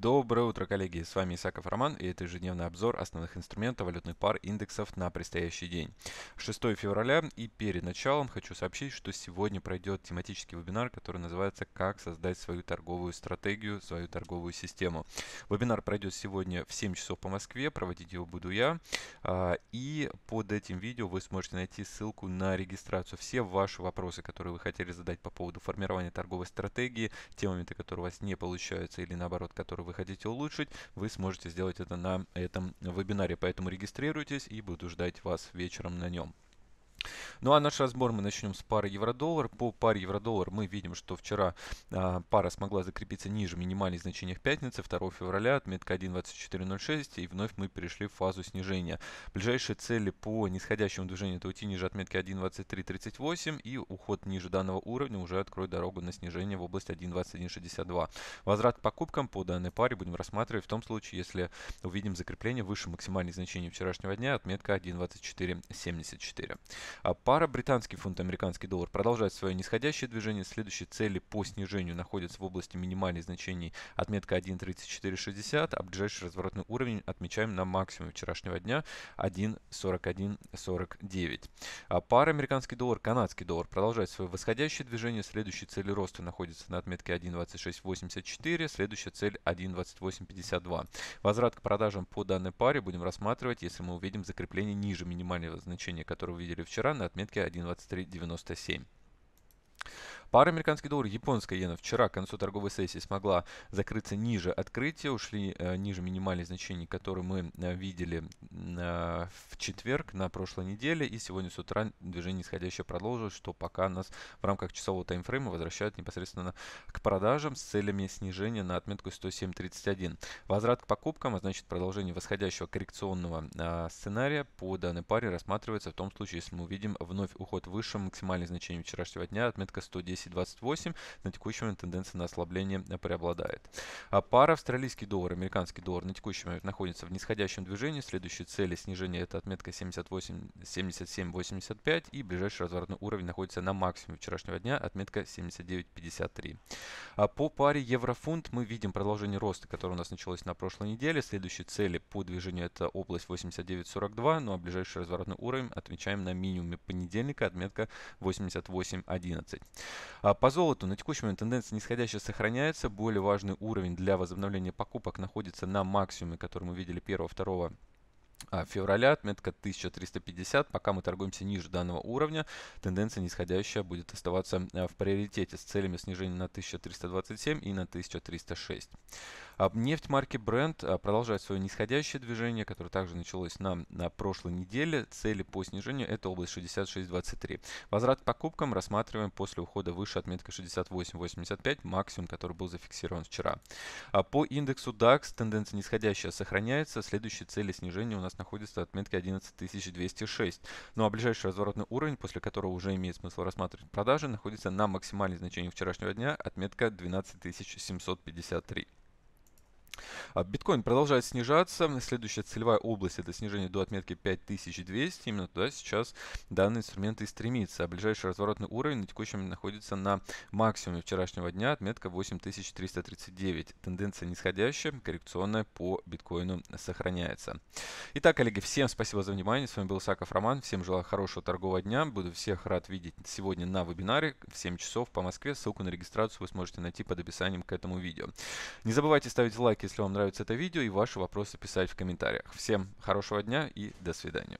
Доброе утро, коллеги! С вами Исаков Роман и это ежедневный обзор основных инструментов валютных пар индексов на предстоящий день. 6 февраля и перед началом хочу сообщить, что сегодня пройдет тематический вебинар, который называется «Как создать свою торговую стратегию, свою торговую систему». Вебинар пройдет сегодня в 7 часов по Москве, проводить его буду я. А, и под этим видео вы сможете найти ссылку на регистрацию. Все ваши вопросы, которые вы хотели задать по поводу формирования торговой стратегии, темами, которые у вас не получаются или наоборот, которые вы хотите улучшить, вы сможете сделать это на этом вебинаре. Поэтому регистрируйтесь и буду ждать вас вечером на нем. Ну а наш разбор мы начнем с пары евро-доллар. По паре евро-доллар мы видим, что вчера а, пара смогла закрепиться ниже минимальных значений в пятницы 2 февраля, отметка 1.2406 и вновь мы перешли в фазу снижения. Ближайшие цели по нисходящему движению это уйти ниже отметки 1.2338 и уход ниже данного уровня уже откроет дорогу на снижение в область 1.2162. Возврат к покупкам по данной паре будем рассматривать в том случае, если увидим закрепление выше максимальных значений вчерашнего дня, отметка 1.2474. А пара британский фунт, американский доллар продолжает свое нисходящее движение. Следующие цели по снижению находятся в области минимальных значений отметка 1.3460, а ближайший разворотный уровень отмечаем на максимуме вчерашнего дня 1.4149. А пара американский доллар, канадский доллар продолжает свое восходящее движение. Следующие цели роста находятся на отметке 1.2684, следующая цель 1.2852. Возврат к продажам по данной паре будем рассматривать, если мы увидим закрепление ниже минимального значения, которое вы видели вчера, экрана отметки 1.2397. Пара американский доллар, японская иена вчера к концу торговой сессии смогла закрыться ниже открытия, ушли э, ниже минимальных значений, которые мы э, видели э, в четверг на прошлой неделе. И сегодня с утра движение нисходящее продолжилось, что пока нас в рамках часового таймфрейма возвращают непосредственно к продажам с целями снижения на отметку 107.31. Возврат к покупкам, а значит продолжение восходящего коррекционного э, сценария по данной паре рассматривается в том случае, если мы увидим вновь уход выше максимальных значений вчерашнего дня, отметка 110 10.28. На текущий момент тенденция на ослабление э, преобладает. А пара австралийский доллар, американский доллар на текущий момент находится в нисходящем движении. Следующие цели снижения это отметка 78, 77.85 и ближайший разворотный уровень находится на максимуме вчерашнего дня, отметка 79.53. А по паре еврофунт мы видим продолжение роста, которое у нас началось на прошлой неделе. Следующие цели по движению это область 89.42, ну а ближайший разворотный уровень отмечаем на минимуме понедельника, отметка 88.11. А по золоту на текущий момент тенденция нисходящая сохраняется. Более важный уровень для возобновления покупок находится на максимуме, который мы видели 1-2 а, февраля, отметка 1350, пока мы торгуемся ниже данного уровня, тенденция нисходящая будет оставаться а, в приоритете с целями снижения на 1327 и на 1306. А, нефть марки Brent продолжает свое нисходящее движение, которое также началось на, на прошлой неделе. Цели по снижению – это область 66.23. Возврат к покупкам рассматриваем после ухода выше отметки 68.85, максимум, который был зафиксирован вчера. По индексу DAX тенденция нисходящая сохраняется. Следующие цели снижения у нас нас находится отметки 11206. Ну а ближайший разворотный уровень, после которого уже имеет смысл рассматривать продажи, находится на максимальном значении вчерашнего дня, отметка 12753. А, биткоин продолжает снижаться. Следующая целевая область это снижение до отметки 5200. Именно туда сейчас данный инструмент и стремится. А ближайший разворотный уровень на текущем находится на максимуме вчерашнего дня. Отметка 8339. Тенденция нисходящая, коррекционная по биткоину сохраняется. Итак, коллеги, всем спасибо за внимание. С вами был Саков Роман. Всем желаю хорошего торгового дня. Буду всех рад видеть сегодня на вебинаре в 7 часов по Москве. Ссылку на регистрацию вы сможете найти под описанием к этому видео. Не забывайте ставить лайки если вам нравится это видео и ваши вопросы писать в комментариях. Всем хорошего дня и до свидания.